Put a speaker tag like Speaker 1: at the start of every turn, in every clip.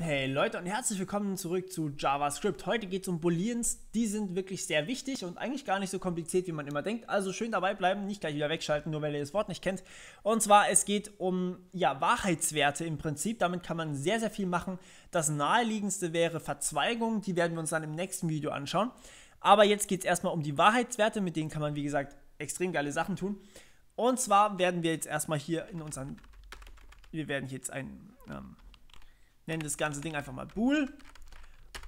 Speaker 1: Hey Leute und herzlich willkommen zurück zu JavaScript. Heute geht es um Booleans. Die sind wirklich sehr wichtig und eigentlich gar nicht so kompliziert, wie man immer denkt. Also schön dabei bleiben, nicht gleich wieder wegschalten, nur weil ihr das Wort nicht kennt. Und zwar, es geht um ja, Wahrheitswerte im Prinzip. Damit kann man sehr, sehr viel machen. Das naheliegendste wäre Verzweigung. Die werden wir uns dann im nächsten Video anschauen. Aber jetzt geht es erstmal um die Wahrheitswerte. Mit denen kann man, wie gesagt, extrem geile Sachen tun. Und zwar werden wir jetzt erstmal hier in unseren... Wir werden jetzt ein... Ähm, Nennen das ganze Ding einfach mal bool.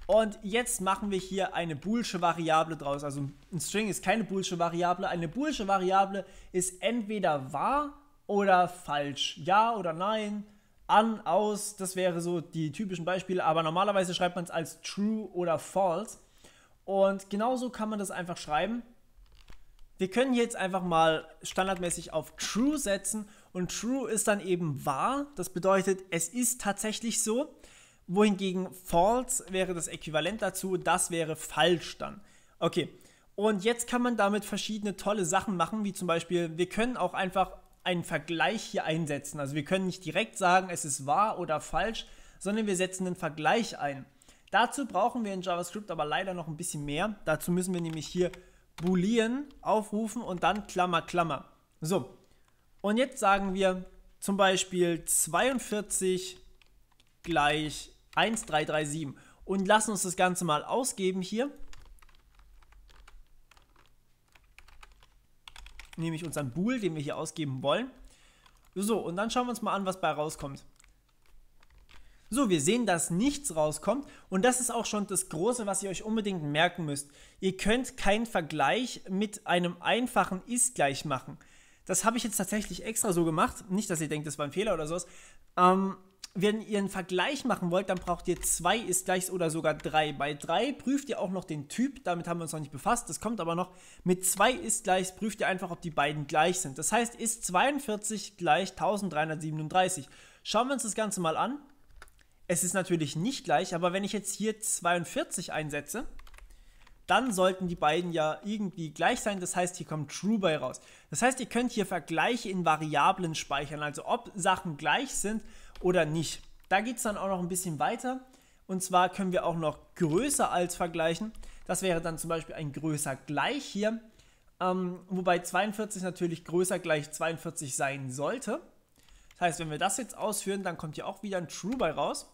Speaker 1: Und jetzt machen wir hier eine boolsche Variable draus. Also ein String ist keine boolsche Variable. Eine boolsche Variable ist entweder wahr oder falsch. Ja oder nein, an, aus. Das wäre so die typischen Beispiele. Aber normalerweise schreibt man es als true oder false. Und genauso kann man das einfach schreiben. Wir können jetzt einfach mal standardmäßig auf true setzen und true ist dann eben wahr, das bedeutet, es ist tatsächlich so. Wohingegen false wäre das Äquivalent dazu, das wäre falsch dann. Okay, und jetzt kann man damit verschiedene tolle Sachen machen, wie zum Beispiel, wir können auch einfach einen Vergleich hier einsetzen. Also wir können nicht direkt sagen, es ist wahr oder falsch, sondern wir setzen einen Vergleich ein. Dazu brauchen wir in JavaScript aber leider noch ein bisschen mehr. Dazu müssen wir nämlich hier Boolean aufrufen und dann Klammer, Klammer. So, und jetzt sagen wir zum Beispiel 42 gleich 1337 und lassen uns das Ganze mal ausgeben hier. Nämlich unseren Bool, den wir hier ausgeben wollen. So, und dann schauen wir uns mal an, was bei rauskommt. So, wir sehen, dass nichts rauskommt und das ist auch schon das Große, was ihr euch unbedingt merken müsst. Ihr könnt keinen Vergleich mit einem einfachen Ist gleich machen das habe ich jetzt tatsächlich extra so gemacht. Nicht, dass ihr denkt, das war ein Fehler oder sowas. Ähm, wenn ihr einen Vergleich machen wollt, dann braucht ihr zwei ist gleich oder sogar drei. Bei drei prüft ihr auch noch den Typ, damit haben wir uns noch nicht befasst, das kommt aber noch. Mit zwei ist gleich prüft ihr einfach, ob die beiden gleich sind. Das heißt, ist 42 gleich 1337. Schauen wir uns das Ganze mal an. Es ist natürlich nicht gleich, aber wenn ich jetzt hier 42 einsetze, dann sollten die beiden ja irgendwie gleich sein. Das heißt, hier kommt True bei raus. Das heißt, ihr könnt hier Vergleiche in Variablen speichern, also ob Sachen gleich sind oder nicht. Da geht es dann auch noch ein bisschen weiter. Und zwar können wir auch noch größer als vergleichen. Das wäre dann zum Beispiel ein größer gleich hier. Ähm, wobei 42 natürlich größer gleich 42 sein sollte. Das heißt, wenn wir das jetzt ausführen, dann kommt hier auch wieder ein True bei raus.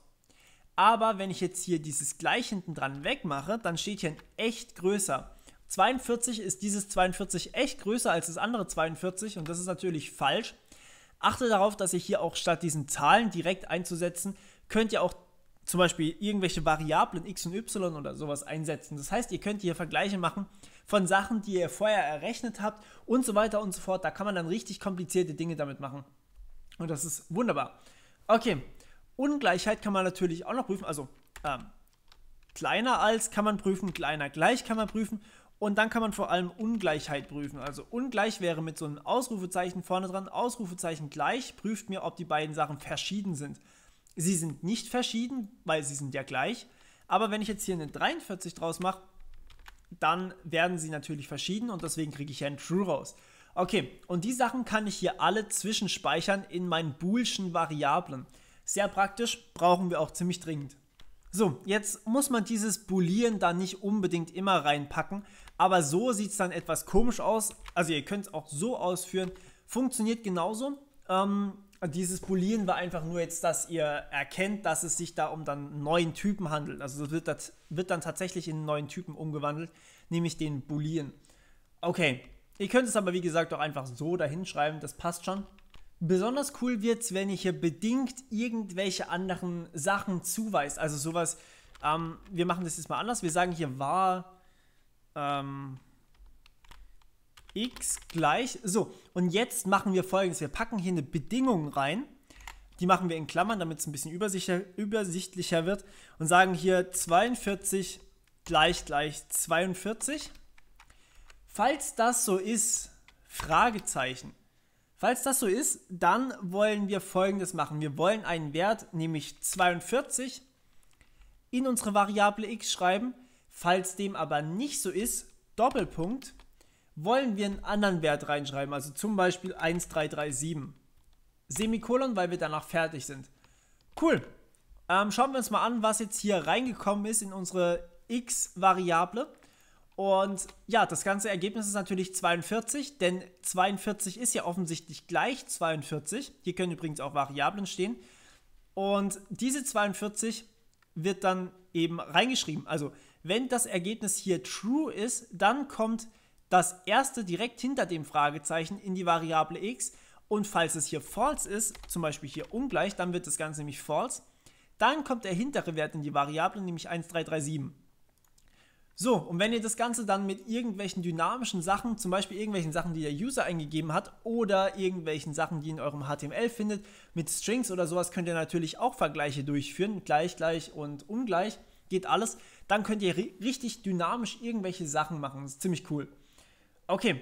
Speaker 1: Aber wenn ich jetzt hier dieses gleich hinten dran wegmache, dann steht hier ein echt größer. 42 ist dieses 42 echt größer als das andere 42 und das ist natürlich falsch. Achte darauf, dass ihr hier auch statt diesen Zahlen direkt einzusetzen, könnt ihr auch zum Beispiel irgendwelche Variablen x und y oder sowas einsetzen. Das heißt, ihr könnt hier Vergleiche machen von Sachen, die ihr vorher errechnet habt und so weiter und so fort. Da kann man dann richtig komplizierte Dinge damit machen. Und das ist wunderbar. Okay, Ungleichheit kann man natürlich auch noch prüfen, also ähm, kleiner als kann man prüfen, kleiner gleich kann man prüfen und dann kann man vor allem Ungleichheit prüfen. Also ungleich wäre mit so einem Ausrufezeichen vorne dran, Ausrufezeichen gleich prüft mir, ob die beiden Sachen verschieden sind. Sie sind nicht verschieden, weil sie sind ja gleich, aber wenn ich jetzt hier eine 43 draus mache, dann werden sie natürlich verschieden und deswegen kriege ich ja ein True raus. Okay, und die Sachen kann ich hier alle zwischenspeichern in meinen boolschen Variablen. Sehr praktisch, brauchen wir auch ziemlich dringend. So, jetzt muss man dieses Boulieren dann nicht unbedingt immer reinpacken, aber so sieht es dann etwas komisch aus. Also ihr könnt es auch so ausführen, funktioniert genauso. Ähm, dieses Boulieren war einfach nur jetzt, dass ihr erkennt, dass es sich da um dann neuen Typen handelt. Also das wird, das wird dann tatsächlich in einen neuen Typen umgewandelt, nämlich den Boulieren. Okay, ihr könnt es aber wie gesagt auch einfach so dahin schreiben, das passt schon. Besonders cool wird's, wenn ich hier bedingt irgendwelche anderen Sachen zuweist. Also sowas, ähm, wir machen das jetzt mal anders. Wir sagen hier war ähm, x gleich. So, und jetzt machen wir folgendes. Wir packen hier eine Bedingung rein. Die machen wir in Klammern, damit es ein bisschen übersichtlicher wird. Und sagen hier 42 gleich gleich 42. Falls das so ist, Fragezeichen Falls das so ist, dann wollen wir folgendes machen. Wir wollen einen Wert, nämlich 42, in unsere Variable x schreiben. Falls dem aber nicht so ist, Doppelpunkt, wollen wir einen anderen Wert reinschreiben, also zum Beispiel 1337. Semikolon, weil wir danach fertig sind. Cool. Ähm, schauen wir uns mal an, was jetzt hier reingekommen ist in unsere x-Variable. Und ja, das ganze Ergebnis ist natürlich 42, denn 42 ist ja offensichtlich gleich 42. Hier können übrigens auch Variablen stehen. Und diese 42 wird dann eben reingeschrieben. Also wenn das Ergebnis hier true ist, dann kommt das erste direkt hinter dem Fragezeichen in die Variable x. Und falls es hier false ist, zum Beispiel hier ungleich, dann wird das Ganze nämlich false. Dann kommt der hintere Wert in die Variable, nämlich 1337. So, und wenn ihr das Ganze dann mit irgendwelchen dynamischen Sachen, zum Beispiel irgendwelchen Sachen, die der User eingegeben hat oder irgendwelchen Sachen, die in eurem HTML findet, mit Strings oder sowas könnt ihr natürlich auch Vergleiche durchführen, gleich, gleich und ungleich, geht alles, dann könnt ihr ri richtig dynamisch irgendwelche Sachen machen, das ist ziemlich cool. Okay,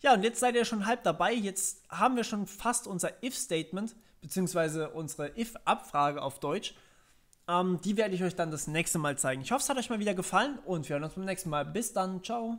Speaker 1: ja und jetzt seid ihr schon halb dabei, jetzt haben wir schon fast unser If-Statement, beziehungsweise unsere If-Abfrage auf Deutsch ähm, die werde ich euch dann das nächste Mal zeigen. Ich hoffe, es hat euch mal wieder gefallen und wir hören uns beim nächsten Mal. Bis dann, ciao.